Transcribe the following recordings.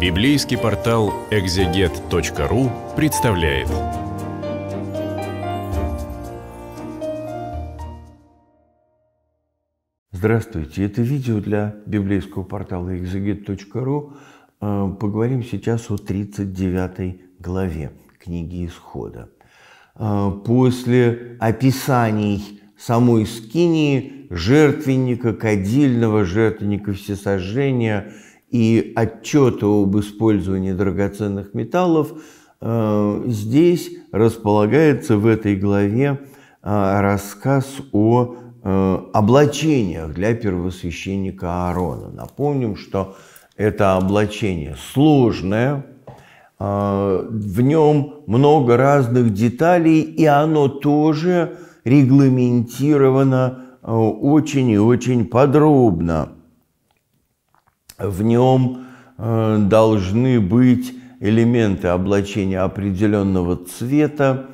Библейский портал экзегет.ру представляет. Здравствуйте! Это видео для библейского портала экзегет.ру. Э, поговорим сейчас о 39 главе книги Исхода. Э, после описаний самой скинии, жертвенника, кадильного жертвенника всесожжения – и отчета об использовании драгоценных металлов э, здесь располагается в этой главе э, рассказ о э, облачениях для первосвященника Аарона. Напомним, что это облачение сложное, в нем много разных деталей, и оно тоже регламентировано очень и очень подробно в нем э, должны быть элементы облачения определенного цвета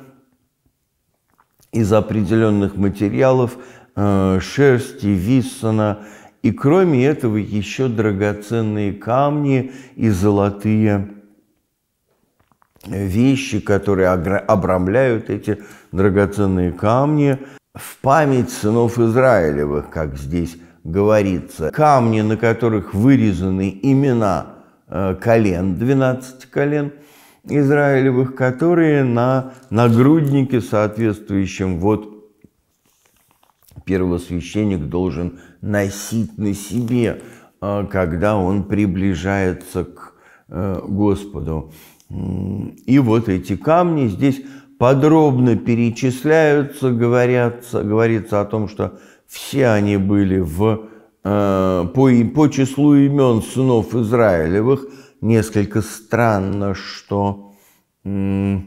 из определенных материалов, э, шерсти, виссона, и кроме этого еще драгоценные камни и золотые э, вещи, которые обрамляют эти драгоценные камни в память сынов Израилевых, как здесь говорится, камни, на которых вырезаны имена э, колен, 12 колен израилевых, которые на нагруднике соответствующем вот первосвященник должен носить на себе, э, когда он приближается к э, Господу. И вот эти камни здесь подробно перечисляются, говорятся, говорится о том, что все они были в, э, по, по числу имен сынов Израилевых. Несколько странно, что не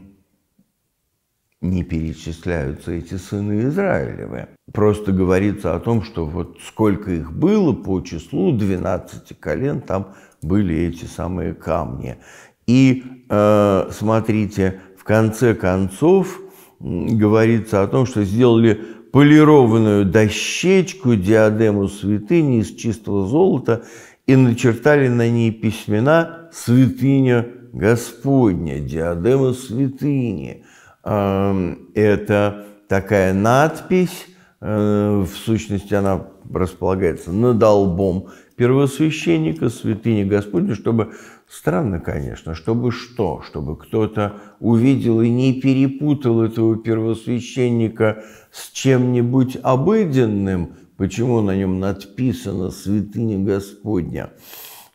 перечисляются эти сыны Израилевы. Просто говорится о том, что вот сколько их было по числу 12 колен, там были эти самые камни. И э, смотрите, в конце концов говорится о том, что сделали полированную дощечку, диадему святыни из чистого золота и начертали на ней письмена «Святыня Господня», «Диадема святыни». Это такая надпись, Э, в сущности она располагается над долбом первосвященника, святыни Господня, чтобы, странно, конечно, чтобы что? Чтобы кто-то увидел и не перепутал этого первосвященника с чем-нибудь обыденным, почему на нем надписано «Святыня Господня».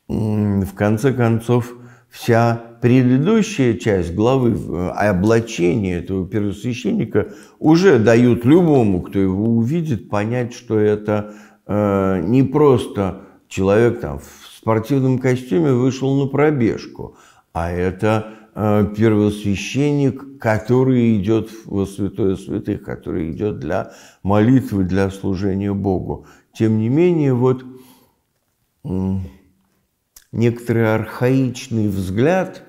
В конце концов, вся предыдущая часть главы, э, облачение этого первосвященника, уже дают любому, кто его увидит, понять, что это э, не просто человек там, в спортивном костюме вышел на пробежку, а это э, первосвященник, который идет во святое святых, который идет для молитвы, для служения Богу. Тем не менее, вот... Э, некоторый архаичный взгляд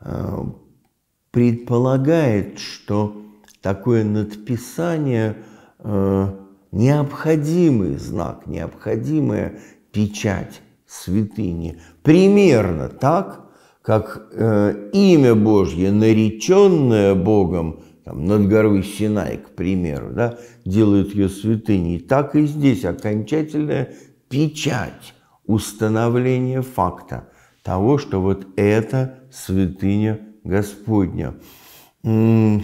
э, предполагает, что такое надписание э, необходимый знак, необходимая печать святыни. Примерно так, как э, имя Божье, нареченное Богом, там, над горой Синай, к примеру, да, делают ее святыней, так и здесь окончательная печать установление факта того, что вот это святыня Господня. Ну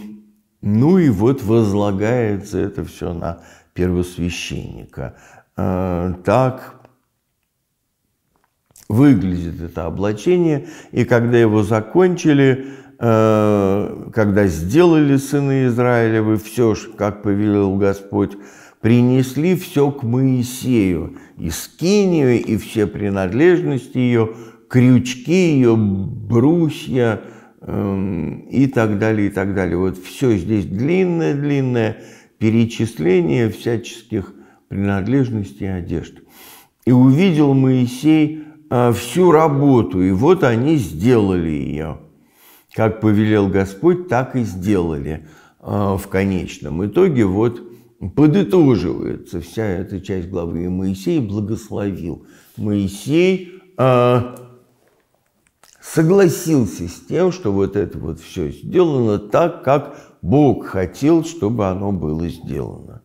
и вот возлагается это все на первосвященника. А, так выглядит это облачение, и когда его закончили, а, когда сделали сыны Израилевы все, как повелел Господь, принесли все к Моисею, и скинию, и все принадлежности ее, крючки ее, брусья эм, и так далее, и так далее. Вот все здесь длинное-длинное перечисление всяческих принадлежностей и одежд. И увидел Моисей э, всю работу, и вот они сделали ее. Как повелел Господь, так и сделали э, в конечном итоге. Вот подытоживается вся эта часть главы. И Моисей благословил. Моисей э, согласился с тем, что вот это вот все сделано так, как Бог хотел, чтобы оно было сделано.